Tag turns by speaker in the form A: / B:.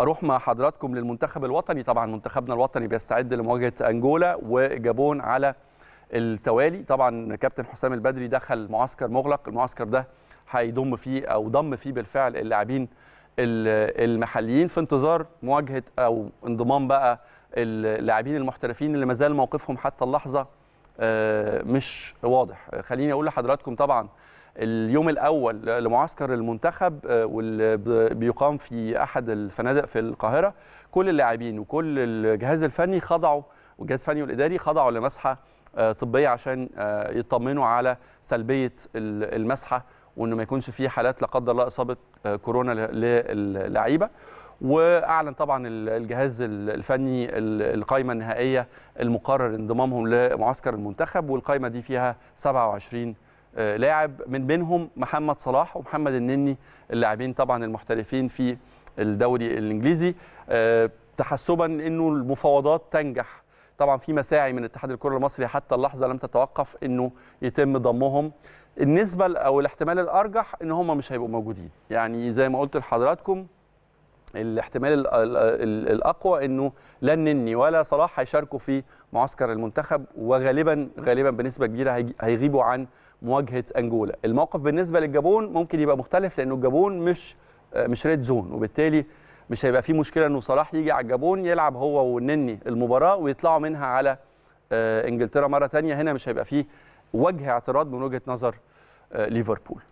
A: اروح مع حضراتكم للمنتخب الوطني طبعا منتخبنا الوطني بيستعد لمواجهه انجولا وجابون على التوالي طبعا كابتن حسام البدري دخل معسكر مغلق المعسكر ده هيضم فيه او ضم فيه بالفعل اللاعبين المحليين في انتظار مواجهه او انضمام بقى اللاعبين المحترفين اللي مازال موقفهم حتى اللحظه آه، مش واضح خليني اقول لحضراتكم طبعا اليوم الاول لمعسكر المنتخب آه، واللي بيقام في احد الفنادق في القاهره كل اللاعبين وكل الجهاز الفني خضعوا والجهاز الفني والاداري خضعوا لمسحه آه، طبيه عشان آه، يطمنوا على سلبيه المسحه وانه ما يكونش في حالات لا قدر الله اصابه كورونا للعيبه واعلن طبعا الجهاز الفني القائمه النهائيه المقرر انضمامهم لمعسكر المنتخب والقائمه دي فيها 27 لاعب من بينهم محمد صلاح ومحمد النني اللاعبين طبعا المحترفين في الدوري الانجليزي آه، تحسبا انه المفاوضات تنجح طبعا في مساعي من اتحاد الكره المصري حتى اللحظه لم تتوقف انه يتم ضمهم النسبه او الاحتمال الارجح ان هم مش هيبقوا موجودين يعني زي ما قلت لحضراتكم الاحتمال الاقوى انه لا النني ولا صلاح هيشاركوا في معسكر المنتخب وغالبا غالبا بنسبه كبيره هيغيبوا عن مواجهه انجولا الموقف بالنسبه للجابون ممكن يبقى مختلف لانه الجابون مش مش ريد زون وبالتالي مش هيبقى في مشكله انه صلاح يجي على الجابون يلعب هو والنني المباراه ويطلعوا منها على آه، انجلترا مره ثانيه هنا مش هيبقى فيه وجه اعتراض من وجهه نظر آه، ليفربول